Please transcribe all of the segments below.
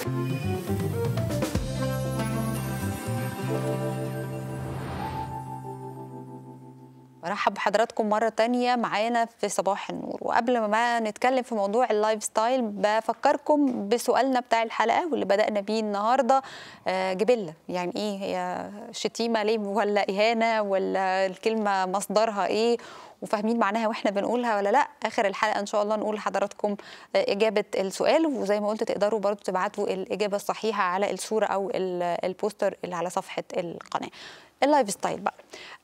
Thank you. برحب بحضراتكم مرة تانية معانا في صباح النور وقبل ما نتكلم في موضوع اللايف ستايل بفكركم بسؤالنا بتاع الحلقة واللي بدأنا بيه النهاردة آه، جبلة يعني إيه هي شتيمة ليه ولا إهانة ولا الكلمة مصدرها إيه وفاهمين معناها واحنا بنقولها ولا لا اخر الحلقه ان شاء الله نقول لحضراتكم آه، اجابه السؤال وزي ما قلت تقدروا برضو تبعتوا الاجابه الصحيحه على الصوره او البوستر اللي على صفحه القناه اللايف ستايل بقى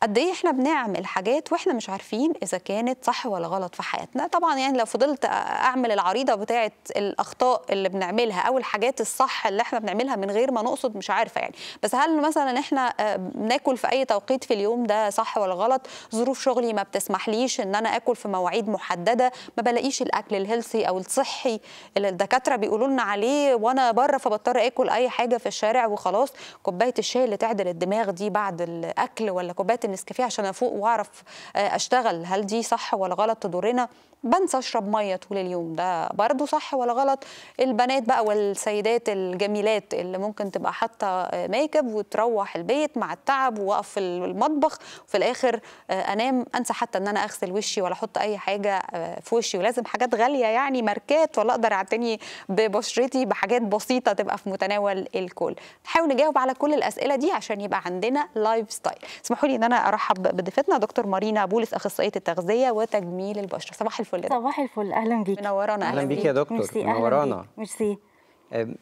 قد ايه احنا بنعمل حاجات واحنا مش عارفين اذا كانت صح ولا غلط في حياتنا طبعا يعني لو فضلت اعمل العريضه بتاعه الاخطاء اللي بنعملها او الحاجات الصح اللي احنا بنعملها من غير ما نقصد مش عارفه يعني بس هل مثلا احنا آه، بناكل في اي توقيت في اليوم ده صح ولا غلط ظروف شغلي ما بتسمحليش ان انا اكل في مواعيد محدده ما بلاقيش الاكل الهيلثي او الصحي اللي الدكاتره بيقولوا لنا عليه وانا بره فبضطر اكل اي حاجه في الشارع وخلاص كوبايه الشاي اللي تعدل الدماغ دي بعد الاكل ولا كوبايه النسكافيه عشان افوق واعرف آه، اشتغل هل دي صح ولا غلط تضرنا بنسى اشرب ميه طول اليوم ده برضه صح ولا غلط البنات بقى والسيدات الجميلات اللي ممكن تبقى حاطه ميك اب وتروح البيت مع التعب واقف في المطبخ وفي الاخر آه، انام انسى حتى ان انا اغسل وشي ولا احط اي حاجه آه، في وشي ولازم حاجات غاليه يعني ماركات ولا اقدر اعتني ببشرتي بحاجات بسيطه تبقى في متناول الكل نحاول نجاوب على كل الاسئله دي عشان يبقى عندنا لايف ستايل اسمحوا لي ان انا ارحب بضيفتنا دكتور مارينا بولس اخصائيه التغذيه وتجميل البشره صباح الفل الفل ده. صباح الفل اهلا بيكي منورانا اهلا, أهلا بيكي يا دكتور منورانا ميرسي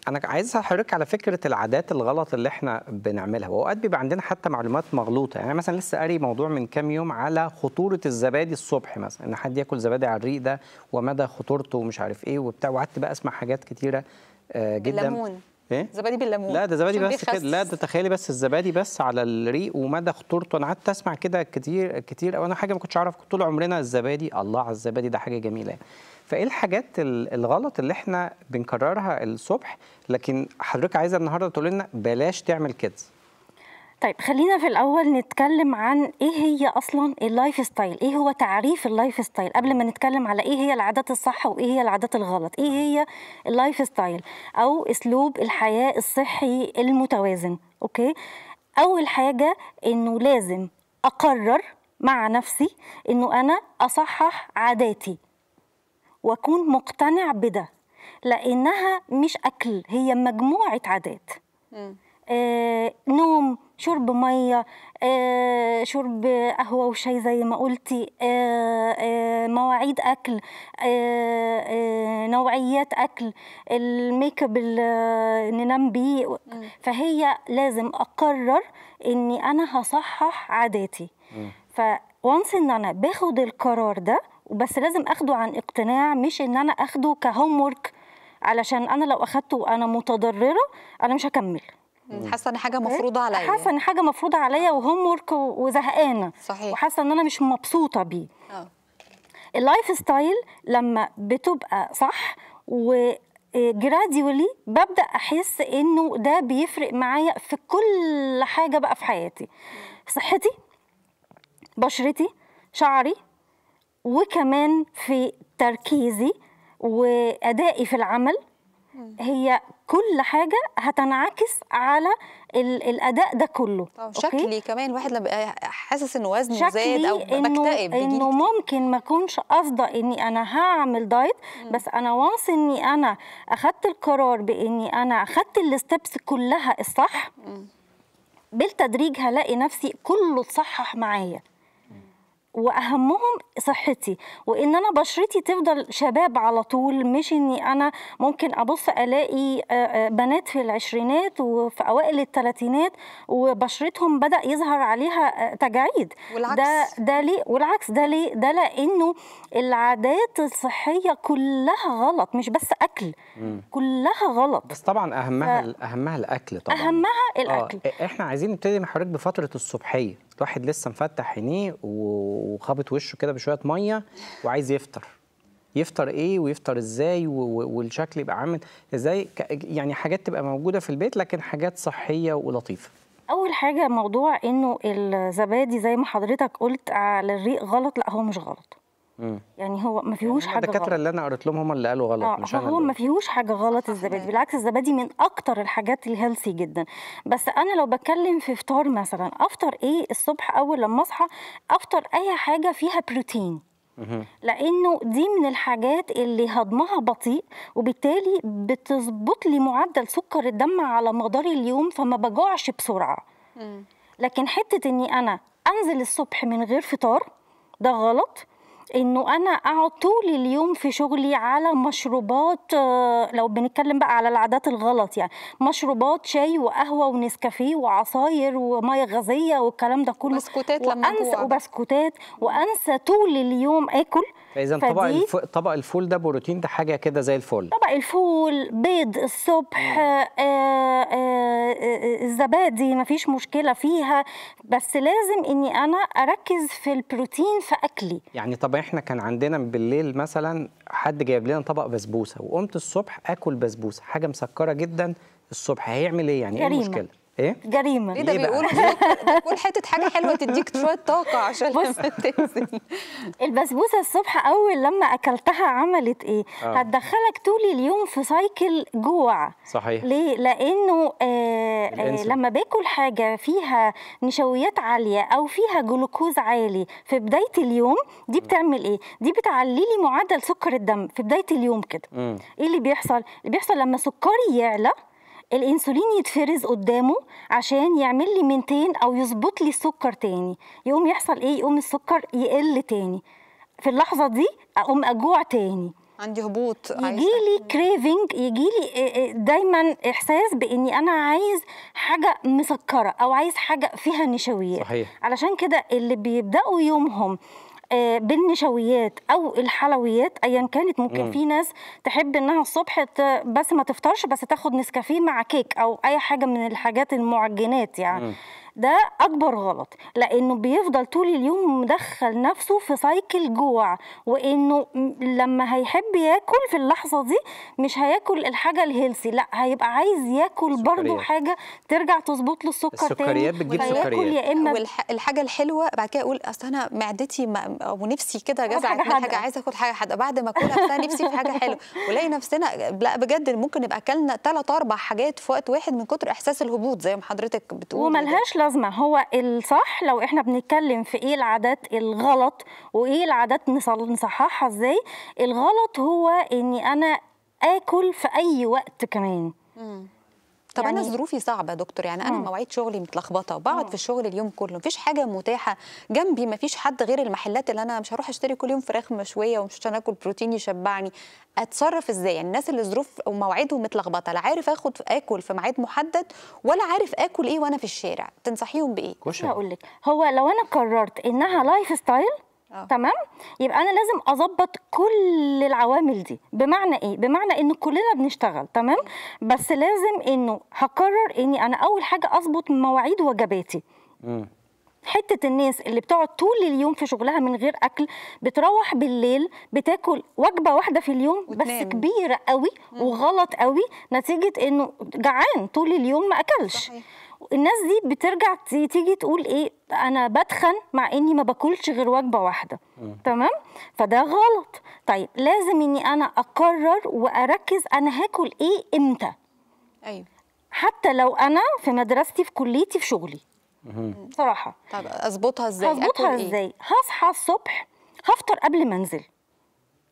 انا عايز احرك على فكره العادات الغلط اللي احنا بنعملها واوقات بيبقى عندنا حتى معلومات مغلوطه يعني مثلا لسه قاري موضوع من كام يوم على خطوره الزبادي الصبح مثلا ان حد ياكل زبادي على الريق ده ومدى خطورته ومش عارف ايه وبتاع وقعدت بقى اسمع حاجات كتيره آه، جدا الليمون ايه زبادي بالليمون لا ده زبادي بس كده لا ده تخيلي بس الزبادي بس على الريق ومدى خطورته انا قعدت اسمع كده كتير كتير او انا حاجه ما كنتش اعرف طول عمرنا الزبادي الله على الزبادي ده حاجه جميله فايه الحاجات الغلط اللي احنا بنكررها الصبح لكن حضرتك عايزه النهارده تقول لنا بلاش تعمل كده طيب خلينا في الاول نتكلم عن ايه هي اصلا اللايف ستايل ايه هو تعريف اللايف ستايل قبل ما نتكلم على ايه هي العادات الصح وايه هي العادات الغلط ايه هي اللايف ستايل او اسلوب الحياه الصحي المتوازن اوكي اول حاجه انه لازم اقرر مع نفسي انه انا اصحح عاداتي واكون مقتنع بده لانها مش اكل هي مجموعه عادات آه، نوم شرب ميه آه، شرب قهوه وشاي زي ما قلتي آه، آه، مواعيد اكل نوعيات اكل الميك اب اللي ننام بيه فهي لازم اقرر اني انا هصحح عاداتي فوانس ان انا باخد القرار ده بس لازم اخده عن اقتناع مش ان انا اخده كهوم علشان انا لو اخدته وانا متضرره انا مش هكمل حاسه ان حاجه إيه؟ مفروضه عليا حاسه ان حاجه مفروضه عليا وهوم ورك وزهقانه صحيح وحاسه ان انا مش مبسوطه بيه اه اللايف ستايل لما بتبقى صح و جراديولي آه، ببدا احس انه ده بيفرق معايا في كل حاجه بقى في حياتي صحتي بشرتي شعري وكمان في تركيزي وادائي في العمل هي كل حاجه هتنعكس على الاداء ده كله طب شكلي أوكي؟ كمان الواحد لما حاسس ان وزنه زاد او بكتئب انه ممكن ما اكونش قاصده اني انا هعمل دايت بس انا وانس اني انا اخدت القرار باني انا اخدت الستبس كلها الصح بالتدريج هلاقي نفسي كله اتصحح معايا واهمهم صحتي وان انا بشرتي تفضل شباب على طول مش اني انا ممكن ابص الاقي بنات في العشرينات وفي اوائل الثلاثينات وبشرتهم بدا يظهر عليها تجاعيد والعكس ده ده ليه والعكس ده ليه ده لانه العادات الصحيه كلها غلط مش بس اكل كلها غلط بس طبعا اهمها ف... اهمها الاكل طبعا اهمها آه، الاكل آه. احنا عايزين نبتدي مع بفتره الصبحيه واحد لسه مفتح عينيه وخابط وشه كده بشويه ميه وعايز يفطر يفطر ايه ويفطر ازاي والشكل يبقى عامل ازاي يعني حاجات تبقى موجوده في البيت لكن حاجات صحيه ولطيفه اول حاجه موضوع انه الزبادي زي ما حضرتك قلت على الريق غلط لا هو مش غلط مم. يعني هو ما فيهوش يعني حاجه الدكاتره اللي انا قريت لهم هم اللي قالوا غلط آه مش انا هو ما فيهوش حاجه غلط الزبادي بالعكس الزبادي من اكتر الحاجات الهيلثي جدا بس انا لو بتكلم في فطار مثلا افطر ايه الصبح اول لما اصحى افطر اي حاجه فيها بروتين لانه دي من الحاجات اللي هضمها بطيء وبالتالي بتظبط لي معدل سكر الدم على مدار اليوم فما بجوعش بسرعه لكن حته اني انا انزل الصبح من غير فطار ده غلط انه انا اقعد طول اليوم في شغلي على مشروبات آه، لو بنتكلم بقى على العادات الغلط يعني مشروبات شاي وقهوه ونسكافيه وعصاير وميه غازيه والكلام ده كله بسكوتات لما وأنسى وبسكوتات وانسى طول اليوم اكل فاذا طبق الف... طبق الفول ده بروتين ده حاجه كده زي الفول طبق الفول بيض الصبح آه، آه، آه، الزبادي مفيش مشكله فيها بس لازم اني انا اركز في البروتين في اكلي يعني طب احنا كان عندنا بالليل مثلا حد جايب لنا طبق بسبوسه وقمت الصبح اكل بسبوسه حاجه مسكره جدا الصبح هيعمل ايه يعني ايه المشكله ايه جريمه ايه ده بيقول كل حته حاجه حلوه تديك شويه طاقه عشان بص البسبوسه الصبح اول لما اكلتها عملت ايه آه. هتدخلك طول اليوم في سايكل جوع صحيح ليه لانه آه آه لما باكل حاجه فيها نشويات عاليه او فيها جلوكوز عالي في بدايه اليوم دي بتعمل ايه دي بتعلي لي معدل سكر الدم في بدايه اليوم كده ايه اللي بيحصل اللي بيحصل لما سكري يعلى الانسولين يتفرز قدامه عشان يعمل لي منتين او يظبط لي السكر تاني يقوم يحصل ايه يقوم السكر يقل تاني في اللحظه دي اقوم اجوع تاني عندي هبوط يجي لي كريفنج يجي لي آه، آه، دايما احساس باني انا عايز حاجه مسكره او عايز حاجه فيها نشويات صحيح علشان كده اللي بيبداوا يومهم آه، بالنشويات او الحلويات ايا كانت ممكن في ناس تحب انها الصبح بس ما تفطرش بس تاخد نسكافيه مع كيك او اي حاجه من الحاجات المعجنات يعني ده اكبر غلط لانه بيفضل طول اليوم مدخل نفسه في سايكل جوع وانه لما هيحب ياكل في اللحظه دي مش هياكل الحاجه الهيلسي لا هيبقى عايز ياكل برضه حاجه ترجع تظبط له السكر السكريات بتجيب سكريات يا اما والحاجه الحلوه بعد كده اقول اصل انا معدتي ونفسي كده جزعت حاجة, حاجه عايزه اكل حاجه حادقه بعد ما اكلها نفسي في حاجه حلوه ولاقي نفسنا لا بجد ممكن نبقى اكلنا ثلاث اربع حاجات في وقت واحد من كتر احساس الهبوط زي ما حضرتك بتقول وملهاش لازمه هو الصح لو احنا بنتكلم في ايه العادات الغلط وايه العادات نصححها ازاي الغلط هو اني انا اكل في اي وقت كمان طب يعني... انا ظروفي صعبه دكتور يعني انا آه. مواعيد شغلي متلخبطه وبقعد في آه. الشغل اليوم كله مفيش حاجه متاحه جنبي مفيش حد غير المحلات اللي انا مش هروح اشتري كل يوم فراخ مشويه ومش عشان اكل بروتين يشبعني اتصرف ازاي يعني الناس اللي ظروف ومواعيدهم متلخبطه لا عارف اخد اكل في ميعاد محدد ولا عارف اكل ايه وانا في الشارع تنصحيهم بايه هقول لك هو لو انا قررت انها لايف ستايل أوه. تمام يبقى انا لازم اظبط كل العوامل دي بمعنى ايه بمعنى ان كلنا بنشتغل تمام بس لازم انه هقرر اني انا اول حاجه اظبط مواعيد وجباتي حته الناس اللي بتقعد طول اليوم في شغلها من غير اكل بتروح بالليل بتاكل وجبه واحده في اليوم وتنام. بس كبيره قوي وغلط قوي نتيجه انه جعان طول اليوم ما اكلش صحيح. الناس دي بترجع تيجي تقول ايه انا بتخن مع اني ما باكلش غير وجبه واحده م. تمام فده غلط طيب لازم اني انا اقرر واركز انا هاكل ايه امتى ايوه حتى لو انا في مدرستي في كليتي في شغلي بصراحه طب اظبطها ازاي اظبطها إيه؟ ازاي إيه؟ هصحى الصبح هفطر قبل ما انزل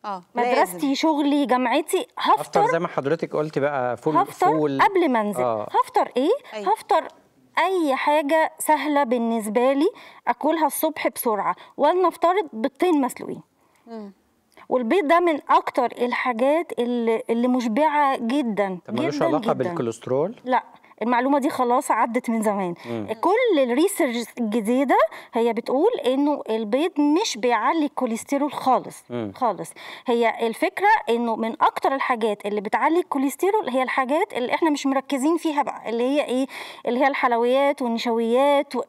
اه مدرستي لازم. شغلي جامعتي هفطر هفطر زي ما حضرتك قلت بقى فول هفطر فول. قبل ما انزل آه. هفطر ايه أي. أيوه. هفطر اي حاجه سهله بالنسبه لي اكلها الصبح بسرعه ولنفترض بيضتين مسلوقين والبيض ده من اكتر الحاجات اللي, اللي مشبعه جدا طب ملوش علاقه جداً. بالكوليسترول لا المعلومه دي خلاص عدت من زمان مم. كل الريسيرش الجديده هي بتقول انه البيض مش بيعلي الكوليسترول خالص مم. خالص هي الفكره انه من اكتر الحاجات اللي بتعلي الكوليسترول هي الحاجات اللي احنا مش مركزين فيها بقى اللي هي ايه اللي هي الحلويات والنشويات و...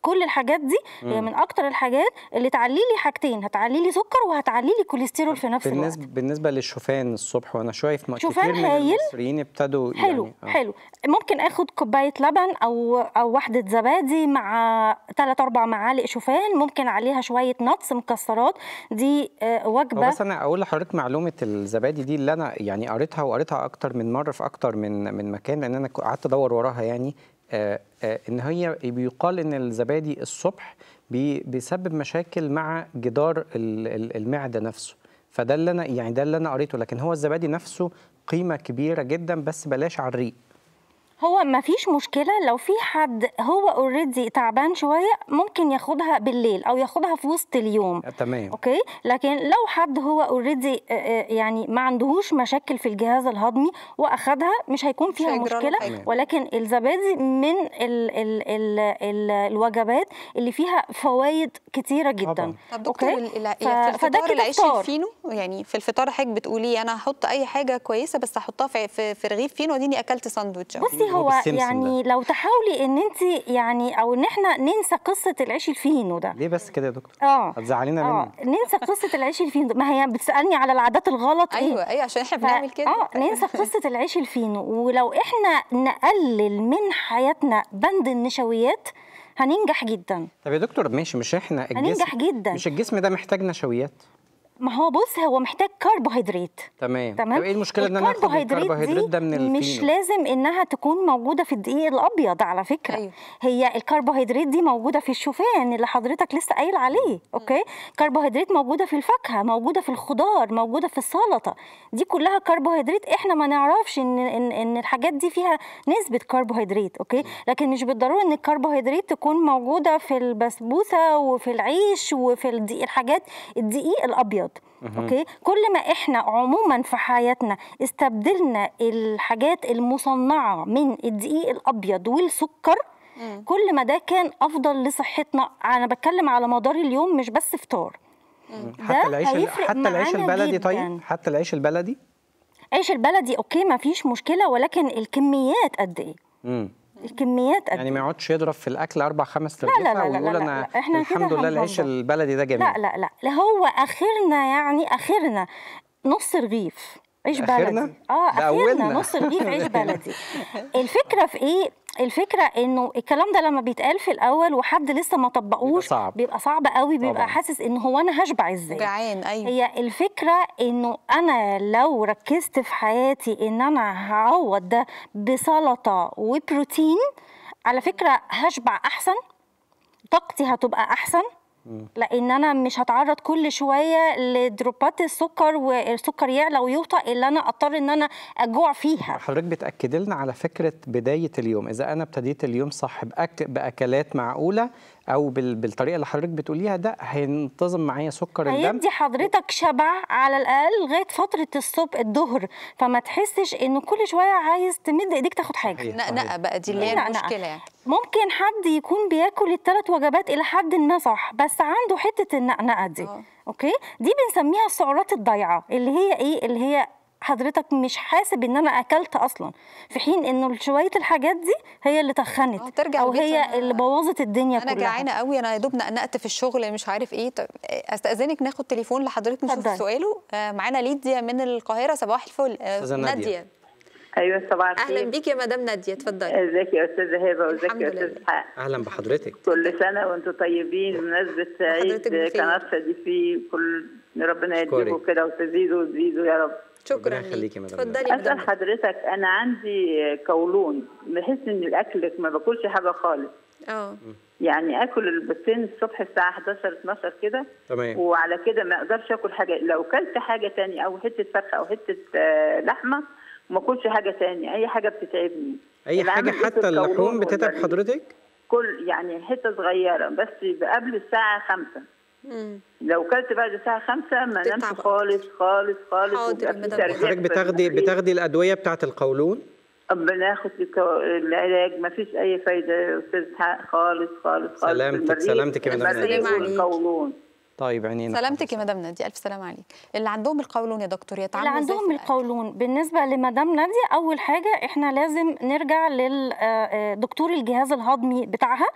كل الحاجات دي هي من اكتر الحاجات اللي تعلي لي حاجتين هتعلي لي سكر وهتعلي لي كوليسترول في نفس بالنسبة الوقت بالنسبه للشوفان الصبح وانا شايف ما كتير هايل من المصريين ابتدوا يعني، حلو يعني آه. حلو ممكن اخد كوبايه لبن او او واحده زبادي مع 3 4 معالق شوفان ممكن عليها شويه نتس مكسرات دي آه وجبه بس انا اقول لحضرتك معلومه الزبادي دي اللي انا يعني قريتها وقريتها اكتر من مره في اكتر من من مكان لان انا قعدت ادور وراها يعني آه، آه، ان هي بيقال ان الزبادي الصبح بيسبب مشاكل مع جدار المعده نفسه فده اللي انا يعني ده اللي انا قريته لكن هو الزبادي نفسه قيمه كبيره جدا بس بلاش على الريق هو ما فيش مشكله لو في حد هو اوريدي تعبان شويه ممكن ياخدها بالليل او ياخدها في وسط اليوم آه، تمام اوكي لكن لو حد هو اوريدي آه، آه، يعني ما عندهوش مشاكل في الجهاز الهضمي واخدها مش هيكون فيها مش مشكله ولكن الزبادي من الـ الـ الـ الـ الوجبات اللي فيها فوائد كتيره جدا طبعا. طب دكتور أوكي؟ يعني ف... في الفطار العيش الفينو يعني في الفطار حضرتك بتقولي انا هحط اي حاجه كويسه بس هحطها في في رغيف فينو وأديني اكلت ساندوتش بصي هو يعني ده. لو تحاولي ان انت يعني او ان احنا ننسى قصه العيش الفينو ده ليه بس كده يا دكتور اه هتزعلينا اه ننسى قصه العيش الفينو ده. ما هي بتسالني على العادات الغلط إيه؟ ايوه ايوه عشان احنا بنعمل كده اه ننسى قصه العيش الفينو ولو احنا نقلل من حياتنا بند النشويات هننجح جدا طب يا دكتور ماشي مش احنا الجسم هننجح جدا مش الجسم ده محتاج نشويات ما هو بص هو محتاج كربوهيدرات تمام تمام طب ايه المشكله ان انا اخد الكربوهيدرات ده من الفينو مش لازم انها تكون موجوده في الدقيق الابيض على فكره أيوه. هي الكربوهيدرات دي موجوده في الشوفان اللي حضرتك لسه قايل عليه اوكي كربوهيدرات موجوده في الفاكهه موجوده في الخضار موجوده في السلطه دي كلها كربوهيدرات احنا ما نعرفش ان ان, إن الحاجات دي فيها نسبه كربوهيدرات اوكي لكن مش بالضروره ان الكربوهيدرات تكون موجوده في البسبوسه وفي العيش وفي الدقيق الحاجات الدقيق الابيض الارض اوكي كل ما احنا عموما في حياتنا استبدلنا الحاجات المصنعه من الدقيق الابيض والسكر كل ما ده كان افضل لصحتنا انا بتكلم على مدار اليوم مش بس فطار حتى العيش حتى العيش البلدي طيب؟ جداً. طيب حتى العيش البلدي عيش البلدي اوكي ما فيش مشكله ولكن الكميات قد ايه الكميات قد يعني ما إيه؟ يقعدش يضرب في الاكل اربع خمس لا لا لا لا, لا, لا, لا احنا الحمد لله العيش البلدي ده جميل لا لا لا هو اخرنا يعني اخرنا نص رغيف عيش بلدي اه اولنا نص رغيف عيش بلدي الفكره في ايه الفكره انه الكلام ده لما بيتقال في الاول وحد لسه ما طبقوش بيبقى صعب, بيبقى صعب قوي بيبقى طبعا. حاسس ان هو انا هشبع ازاي جعان ايوه هي الفكره انه انا لو ركزت في حياتي ان انا هعوض ده بسلطه وبروتين على فكره هشبع احسن طاقتي هتبقى احسن لان انا مش هتعرض كل شويه لدروبات السكر والسكر يعلى ويوطى اللي انا اضطر ان انا اجوع فيها حضرتك بتاكد لنا على فكره بدايه اليوم اذا انا ابتديت اليوم صح باكل باكلات معقوله او بالطريقه اللي حضرتك بتقوليها ده هينتظم معايا سكر الدم هيدي حضرتك شبع على الاقل لغايه فتره الصبح الظهر فما تحسش ان كل شويه عايز تمد ايديك تاخد حاجه نقنقه بقى دي اللي هي المشكله يعني ممكن حد يكون بياكل الثلاث وجبات الى حد ما صح بس عنده حته النقنقه دي أوه. اوكي دي بنسميها السعرات الضايعه اللي هي ايه اللي هي حضرتك مش حاسب ان انا اكلت اصلا في حين انه شويه الحاجات دي هي اللي تخنت آه، ترجع او هي اللي بوظت الدنيا أنا كلها انا جعانه قوي انا يا دوب نقنقت في الشغل مش عارف ايه طب آه، استاذنك ناخد تليفون لحضرتك نشوف سؤاله آه معانا ليديا من القاهره صباح الفل آه ناديه ايوه صباح الخير اهلا بيك يا مدام ناديه اتفضلي ازيك يا استاذه هبه وازيك يا استاذ حق اهلا بحضرتك كل سنه وانتم طيبين بمناسبه عيد كنفسه دي في كل ربنا يديكم كده وتزيدوا وتزيدوا يا رب شكرا يخليكي مدام اتفضلي اسال حضرتك انا عندي قولون بحس ان الاكل ما باكلش حاجه خالص اه يعني اكل البيضتين الصبح الساعه 11 12 كده تمام وعلى كده ما اقدرش اكل حاجه لو كلت حاجه تاني او حته فرخه او حته آه، لحمه ما اكلش حاجه تاني اي حاجه بتتعبني اي حاجه حتى اللحوم بتتعب حضرتك كل يعني حته صغيره بس قبل الساعه 5 لو كلت بعد الساعه 5 ما نمت خالص خالص خالص حضرتك بتاخدي بتاخدي الادويه بتاعه القولون بناخد العلاج ما فيش اي فايده استاذ خالص خالص خالص سلامتك سلامتك يا مدام القولون طيب عنينا سلامتك يا مدام نادي الف سلام عليك اللي عندهم القولون يا دكتور يتعاملوا اللي عندهم القولون بالنسبه لمدام نادي اول حاجه احنا لازم نرجع للدكتور آه، آه، الجهاز الهضمي بتاعها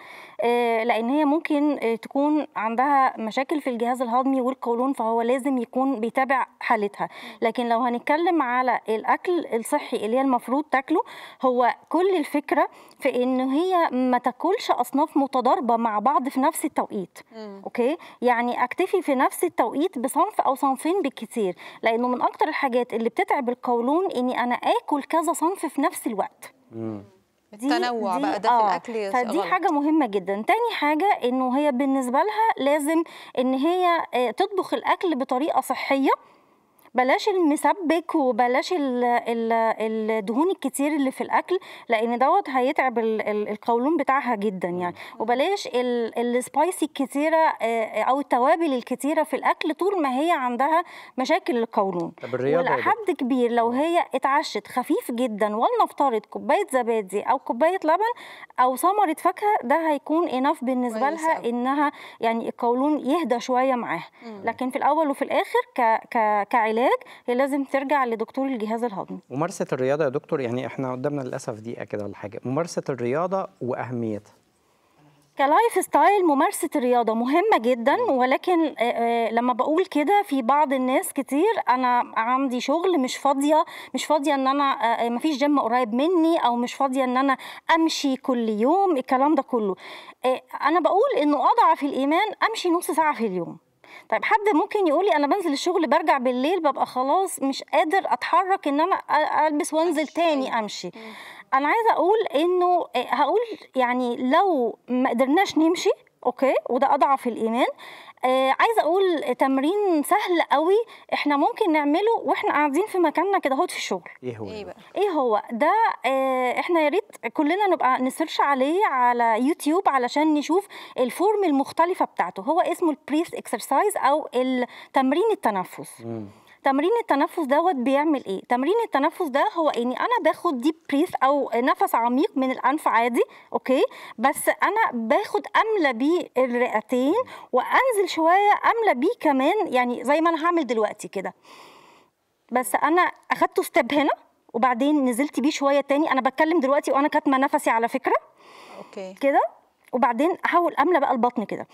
آه، لان هي ممكن تكون عندها مشاكل في الجهاز الهضمي والقولون فهو لازم يكون بيتابع حالتها لكن لو هنتكلم على الاكل الصحي اللي هي المفروض تاكله هو كل الفكره في ان هي ما تاكلش اصناف متضاربه مع بعض في نفس التوقيت اوكي يعني اكتفي في نفس التوقيت بصنف او صنفين بالكثير لانه من اكتر الحاجات اللي بتتعب القولون اني انا اكل كذا صنف في نفس الوقت دي التنوع دي بقى ده آه في الاكل فدي غلط. حاجه مهمه جدا تاني حاجه انه هي بالنسبه لها لازم ان هي آه، تطبخ الاكل بطريقه صحيه بلاش المسبك وبلاش الدهون الكتير اللي في الاكل لان دوت هيتعب القولون بتاعها جدا يعني وبلاش السبايسي الكتيره آه، او التوابل الكتيره في الاكل طول ما هي عندها مشاكل القولون طب الرياضه ولحد كبير لو هي اتعشت خفيف جدا ولنفترض كوبايه زبادي او كوبايه لبن او ثمره فاكهه ده هيكون اناف بالنسبه لها انها يعني القولون يهدى شويه معاها لكن في الاول وفي الاخر ك ك كعلاج العلاج هي لازم ترجع لدكتور الجهاز الهضمي ممارسه الرياضه يا دكتور يعني احنا قدامنا للاسف دقيقه كده ولا حاجه ممارسه الرياضه واهميتها كلايف ستايل ممارسة الرياضة مهمة جدا ولكن لما بقول كده في بعض الناس كتير أنا عندي شغل مش فاضية مش فاضية إن أنا مفيش جيم قريب مني أو مش فاضية إن أنا أمشي كل يوم الكلام ده كله أنا بقول إنه أضعف الإيمان أمشي نص ساعة في اليوم طيب حد ممكن يقولي انا بنزل الشغل برجع بالليل ببقى خلاص مش قادر اتحرك ان انا البس وانزل تاني أيوة. امشي انا عايزه اقول انه آه، هقول يعني لو ما قدرناش نمشي اوكي وده اضعف الايمان آه عايزه اقول تمرين سهل قوي احنا ممكن نعمله واحنا قاعدين في مكاننا كده اهوت في الشغل ايه هو ايه, إيه هو ده آه احنا يا ريت كلنا نبقى نسيرش عليه على يوتيوب علشان نشوف الفورم المختلفه بتاعته هو اسمه البريث اكسرسايز او التمرين التنفس مم. تمرين التنفس دوت بيعمل ايه تمرين التنفس ده هو اني انا باخد ديب بريث او نفس عميق من الانف عادي اوكي بس انا باخد املى بيه الرئتين وانزل شويه املى بيه كمان يعني زي ما انا هعمل دلوقتي كده بس انا اخدته ستيب هنا وبعدين نزلت بيه شويه تاني انا بتكلم دلوقتي وانا كاتمه نفسي على فكره اوكي كده وبعدين احول املى بقى البطن كده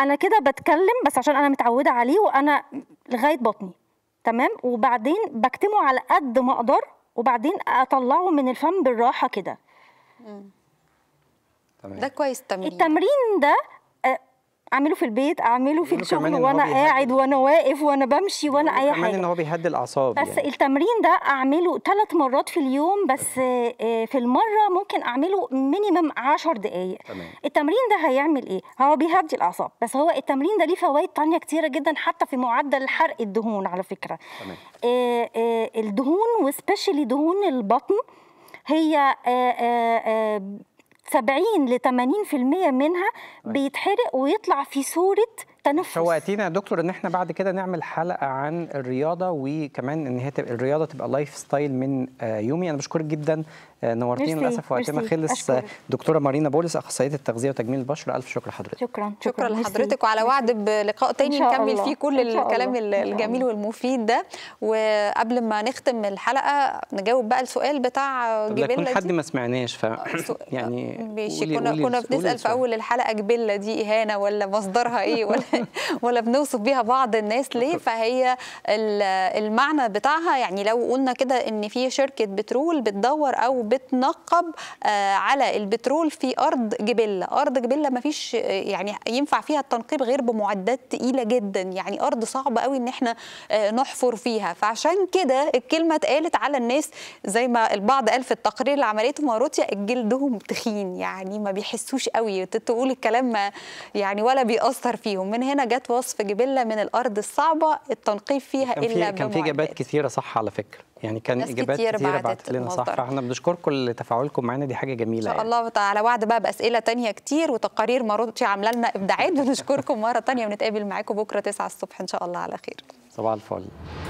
انا كده بتكلم بس عشان انا متعوده عليه وانا لغايه بطني تمام وبعدين بكتمه على قد ما اقدر وبعدين اطلعه من الفم بالراحه كده ده كويس التمرين التمرين ده اعمله في البيت اعمله في الشغل وانا قاعد وانا واقف وانا بمشي وانا اي حاجه كمان ان هو بيهدي الاعصاب بس يعني. التمرين ده اعمله ثلاث مرات في اليوم بس آه، في المره ممكن اعمله مينيمم 10 دقائق التمرين ده هيعمل ايه هو بيهدي الاعصاب بس هو التمرين ده ليه فوائد ثانيه كتيره جدا حتى في معدل حرق الدهون على فكره تمام. آه، آه، الدهون وسبيشالي دهون البطن هي آآ آآ 70 ل 80% منها طيب. بيتحرق ويطلع في صوره تنفس شوقتينا يا دكتور ان احنا بعد كده نعمل حلقه عن الرياضه وكمان ان هي تبقى الرياضه تبقى لايف ستايل من آه، يومي انا بشكرك جدا آه، نورتينا للاسف وقتنا خلص آه، دكتوره مارينا بولس اخصائيه التغذيه وتجميل البشره الف شكر لحضرتك شكرا شكرا لحضرتك وعلى وعد بلقاء تاني نكمل فيه كل الكلام الجميل والمفيد ده وقبل ما نختم الحلقه نجاوب بقى السؤال بتاع جبله دي حد ما سمعناش ف آه، يعني ماشي كنا كنا بنسال في اول الحلقه جبله دي اهانه ولا مصدرها ايه ولا ولا بنوصف بيها بعض الناس ليه فهي المعنى بتاعها يعني لو قلنا كده ان في شركه بترول بتدور او بتنقب آه، على البترول في ارض جبله ارض جبله ما فيش آه، يعني ينفع فيها التنقيب غير بمعدات تقيله جدا يعني ارض صعبة قوي ان احنا آه، نحفر فيها فعشان كده الكلمه اتقالت على الناس زي ما البعض قال في التقرير اللي عملته ماروتيا جلدهم تخين يعني ما بيحسوش قوي تقول الكلام ما يعني ولا بيأثر فيهم من هنا جت وصف جبله من الارض الصعبه التنقيب فيها كان الا كان في اجابات كثيرة صح على فكره يعني كان اجابات كتير, كتير بعتت لنا صح فاحنا بنشكركم لتفاعلكم معانا دي حاجه جميله ان شاء يعني. الله على وعد بقى باسئله تانية كتير وتقارير ماروتشي عامله لنا ابداعات بنشكركم مره تانية ونتقابل معاكم بكره 9 الصبح ان شاء الله على خير صباح الفل